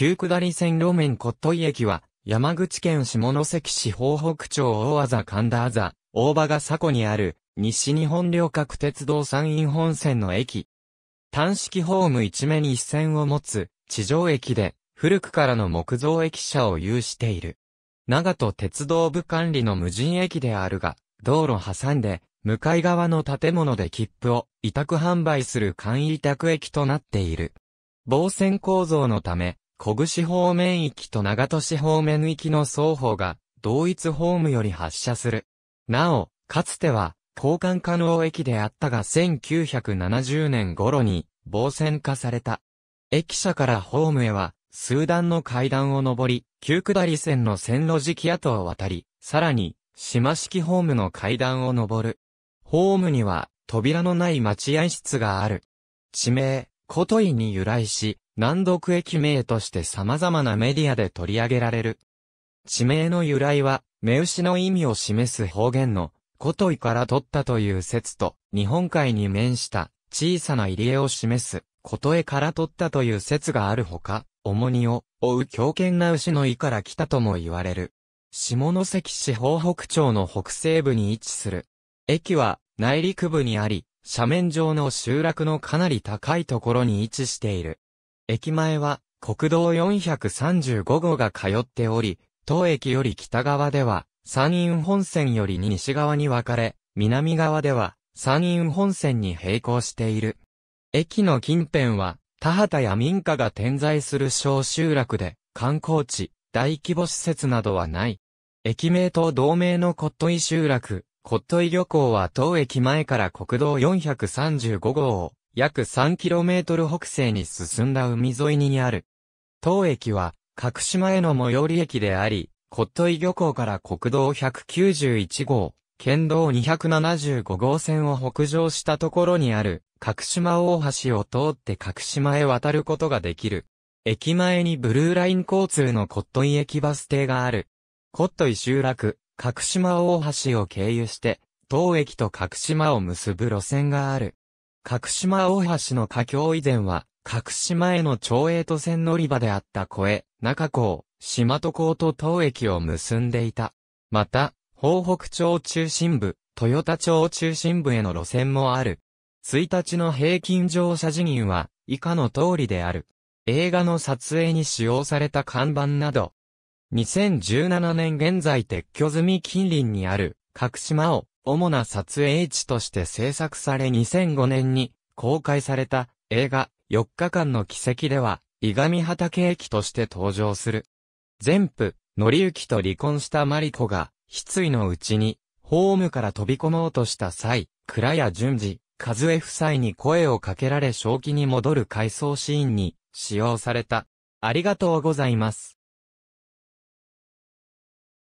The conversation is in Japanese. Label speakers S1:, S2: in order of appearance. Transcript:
S1: 旧下り線路面骨董駅は、山口県下関市方北町大和神田座、大場が佐古にある、西日本旅客鉄道山陰本線の駅。単式ホーム一面一線を持つ、地上駅で、古くからの木造駅舎を有している。長門鉄道部管理の無人駅であるが、道路挟んで、向かい側の建物で切符を委託販売する簡易委託駅となっている。防線構造のため、小串方面きと長戸市方面きの双方が同一ホームより発車する。なお、かつては交換可能駅であったが1970年頃に防線化された。駅舎からホームへは数段の階段を上り、旧下り線の線路敷跡を渡り、さらに島式ホームの階段を上る。ホームには扉のない待合室がある。地名、古都医に由来し、難読駅名として様々なメディアで取り上げられる。地名の由来は、目牛の意味を示す方言の、古都医から取ったという説と、日本海に面した小さな入り江を示す、古都絵から取ったという説があるほか、重荷を追う強健な牛の胃から来たとも言われる。下関市方北町の北西部に位置する。駅は内陸部にあり、斜面上の集落のかなり高いところに位置している。駅前は国道435号が通っており、当駅より北側では山陰本線より西側に分かれ、南側では山陰本線に並行している。駅の近辺は田畑や民家が点在する小集落で観光地、大規模施設などはない。駅名と同名の骨董井集落、ットイ漁港は当駅前から国道435号を約 3km 北西に進んだ海沿いにある。当駅は、角島への最寄り駅であり、コットイ漁港から国道191号、県道275号線を北上したところにある、角島大橋を通って角島へ渡ることができる。駅前にブルーライン交通のコットイ駅バス停がある。コットイ集落、角島大橋を経由して、当駅と角島を結ぶ路線がある。角島大橋の架橋以前は、角島への町営都線乗り場であった小江、中港、島戸港と当駅を結んでいた。また、豊北町中心部、豊田町中心部への路線もある。1日の平均乗車人員は、以下の通りである。映画の撮影に使用された看板など、2017年現在撤去済み近隣にある、各島を主な撮影地として制作され2005年に公開された映画4日間の奇跡では、伊上畑駅として登場する。全部、のりゆきと離婚したマリコが、失意のうちに、ホームから飛び込もうとした際、倉谷淳二、和江夫妻に声をかけられ正気に戻る回想シーンに使用された。ありがとうございます。